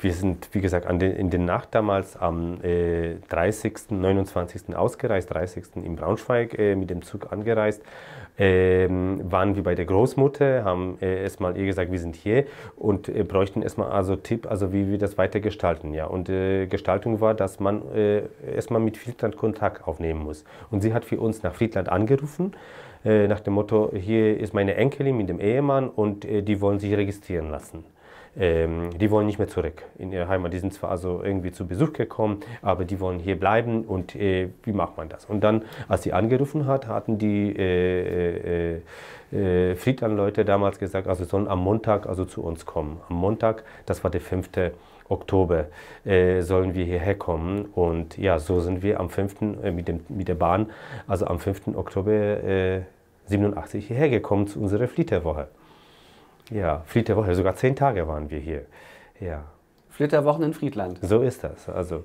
Wir sind, wie gesagt, den, in den Nacht damals am äh, 30., 29. ausgereist, 30. in Braunschweig äh, mit dem Zug angereist. Ähm, waren wir bei der Großmutter, haben äh, erstmal ihr gesagt, wir sind hier und äh, bräuchten erstmal also Tipp, also wie wir das weiter gestalten. Ja. Und äh, Gestaltung war, dass man äh, erstmal mit Friedland Kontakt aufnehmen muss. Und sie hat für uns nach Friedland angerufen, äh, nach dem Motto, hier ist meine Enkelin mit dem Ehemann und äh, die wollen sich registrieren lassen ähm, die wollen nicht mehr zurück in ihre Heimat. Die sind zwar also irgendwie zu Besuch gekommen, aber die wollen hier bleiben und äh, wie macht man das? Und dann, als sie angerufen hat, hatten die äh, äh, äh Friedland-Leute damals gesagt, also sollen am Montag also zu uns kommen. Am Montag, das war der 5. Oktober, äh, sollen wir hierher kommen. Und ja, so sind wir am 5. Äh, mit, dem, mit der Bahn, also am 5. Oktober 87 hierher gekommen zu unserer Flitterwoche. Ja, Flitterwoche, sogar zehn Tage waren wir hier. Ja. Flitterwochen in Friedland. So ist das. Also.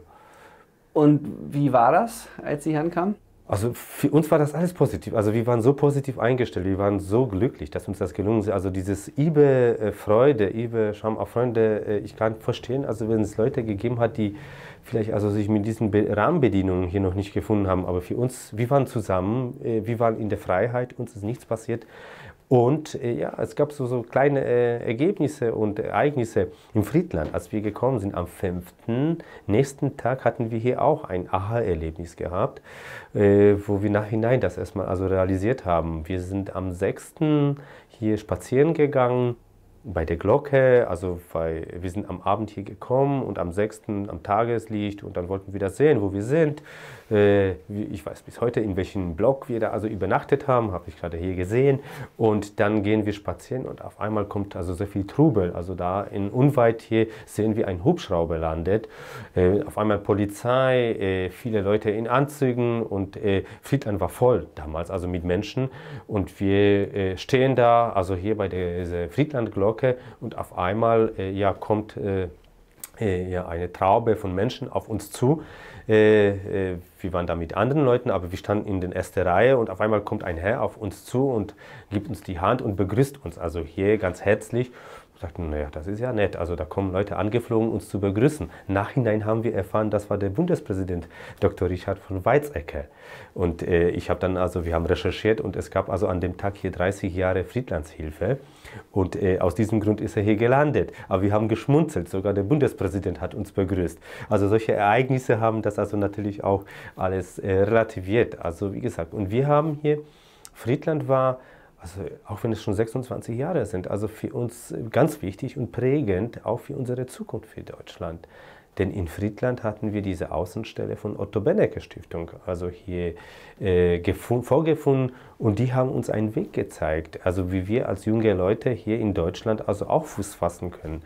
Und wie war das, als Sie ankamen? Also für uns war das alles positiv. Also wir waren so positiv eingestellt, wir waren so glücklich, dass uns das gelungen ist. Also dieses Ibe äh, Freude, Ibe Scham auf Freunde, äh, ich kann verstehen, also wenn es Leute gegeben hat, die vielleicht also sich mit diesen Rahmenbedingungen hier noch nicht gefunden haben, aber für uns, wir waren zusammen, äh, wir waren in der Freiheit, uns ist nichts passiert und äh, ja, es gab so, so kleine äh, Ergebnisse und Ereignisse im Friedland. Als wir gekommen sind am 5. nächsten Tag hatten wir hier auch ein Aha-Erlebnis gehabt, äh, wo wir nachhinein das erstmal also realisiert haben. Wir sind am 6. hier spazieren gegangen bei der Glocke, also bei, wir sind am Abend hier gekommen und am 6. am Tageslicht und dann wollten wir das sehen, wo wir sind. Äh, ich weiß bis heute, in welchem Block wir da also übernachtet haben, habe ich gerade hier gesehen. Und dann gehen wir spazieren und auf einmal kommt also sehr viel Trubel. Also da in unweit hier sehen wir einen Hubschrauber landet. Äh, auf einmal Polizei, äh, viele Leute in Anzügen und äh, Friedland war voll damals, also mit Menschen. Und wir äh, stehen da, also hier bei der Friedland-Glocke Wolke und auf einmal äh, ja, kommt äh, äh, ja, eine Traube von Menschen auf uns zu. wir waren da mit anderen Leuten, aber wir standen in der ersten Reihe und auf einmal kommt ein Herr auf uns zu und gibt uns die Hand und begrüßt uns also hier ganz herzlich. Und sagten, naja, das ist ja nett. Also da kommen Leute angeflogen, uns zu begrüßen. Nachhinein haben wir erfahren, das war der Bundespräsident Dr. Richard von Weizsäcker. Und äh, ich habe dann also, wir haben recherchiert und es gab also an dem Tag hier 30 Jahre Friedlandshilfe. Und äh, aus diesem Grund ist er hier gelandet. Aber wir haben geschmunzelt, sogar der Bundespräsident hat uns begrüßt. Also solche Ereignisse haben das also natürlich auch alles äh, relativiert. Also wie gesagt, und wir haben hier, Friedland war also auch wenn es schon 26 Jahre sind, also für uns ganz wichtig und prägend, auch für unsere Zukunft für Deutschland. Denn in Friedland hatten wir diese Außenstelle von Otto Benecke Stiftung, also hier äh, vorgefunden und die haben uns einen Weg gezeigt, also wie wir als junge Leute hier in Deutschland also auch Fuß fassen können.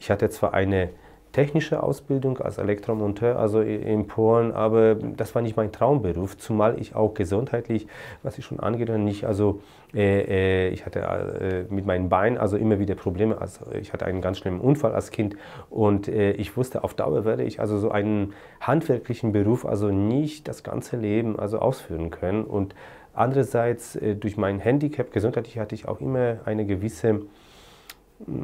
Ich hatte zwar eine technische Ausbildung als Elektromonteur, also in Polen, aber das war nicht mein Traumberuf, zumal ich auch gesundheitlich, was ich schon angedeutet nicht, also äh, äh, ich hatte äh, mit meinen Beinen also immer wieder Probleme, also ich hatte einen ganz schlimmen Unfall als Kind und äh, ich wusste, auf Dauer werde ich also so einen handwerklichen Beruf also nicht das ganze Leben also ausführen können und andererseits äh, durch mein Handicap gesundheitlich hatte ich auch immer eine gewisse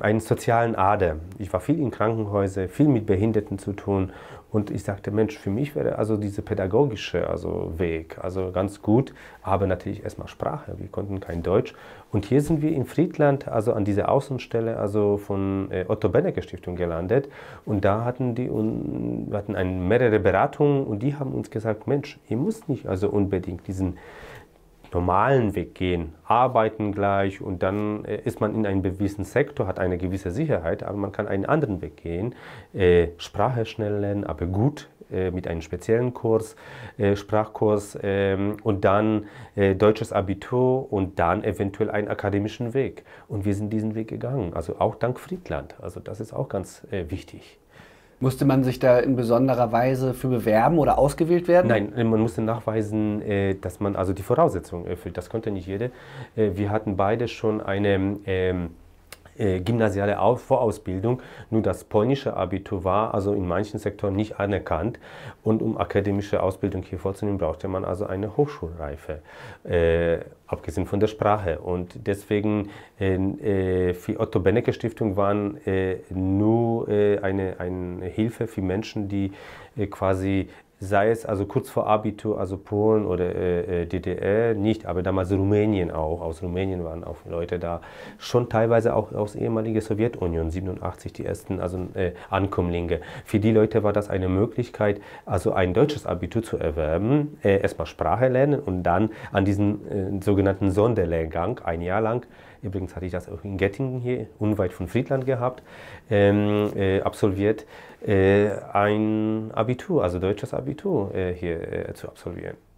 einen sozialen Ader. Ich war viel in Krankenhäusern, viel mit Behinderten zu tun und ich sagte, Mensch, für mich wäre also dieser pädagogische also Weg also ganz gut, aber natürlich erstmal Sprache. Wir konnten kein Deutsch und hier sind wir in Friedland, also an dieser Außenstelle also von äh, Otto Benecke Stiftung gelandet und da hatten die wir hatten mehrere Beratungen und die haben uns gesagt, Mensch, ihr müsst nicht also unbedingt diesen normalen Weg gehen, arbeiten gleich und dann äh, ist man in einem gewissen Sektor, hat eine gewisse Sicherheit, aber man kann einen anderen Weg gehen, äh, Sprache schnell lernen, aber gut äh, mit einem speziellen Kurs, Sprachkurs ähm, und dann deutsches Abitur und dann eventuell einen akademischen Weg. Und wir sind diesen Weg gegangen, also auch dank Friedland. Also das ist auch ganz wichtig. Musste man sich da in besonderer Weise für bewerben oder ausgewählt werden? Nein, äh, man musste nachweisen, äh, dass man also die Voraussetzungen erfüllt. Das konnte nicht jeder. Äh, wir hatten beide schon eine Ähm, äh, gymnasiale Vorausbildung. Nur das polnische Abitur war also in manchen Sektoren nicht anerkannt. Und um akademische Ausbildung hier vorzunehmen, brauchte man also eine Hochschulreife, äh, abgesehen von der Sprache. Und deswegen äh, äh für Otto Benecke Stiftung waren äh, nur äh, eine, eine Hilfe für Menschen, die quasi sei es also kurz vor Abitur, also Polen oder äh, äh DDR, nicht, aber damals Rumänien auch. Aus Rumänien waren auch Leute da, schon teilweise auch aus ehemaliger Sowjetunion, 87 die ersten also, äh, Ankömmlinge. Für die Leute war das eine Möglichkeit, also ein deutsches Abitur zu erwerben, äh, erstmal Sprache lernen und dann an diesem äh, sogenannten Sonderlehrgang ein Jahr lang übrigens hatte ich das auch in Göttingen hier, unweit von Friedland gehabt, ähm, äh, absolviert, äh, ein Abitur, also deutsches Abitur äh, hier äh, zu absolvieren.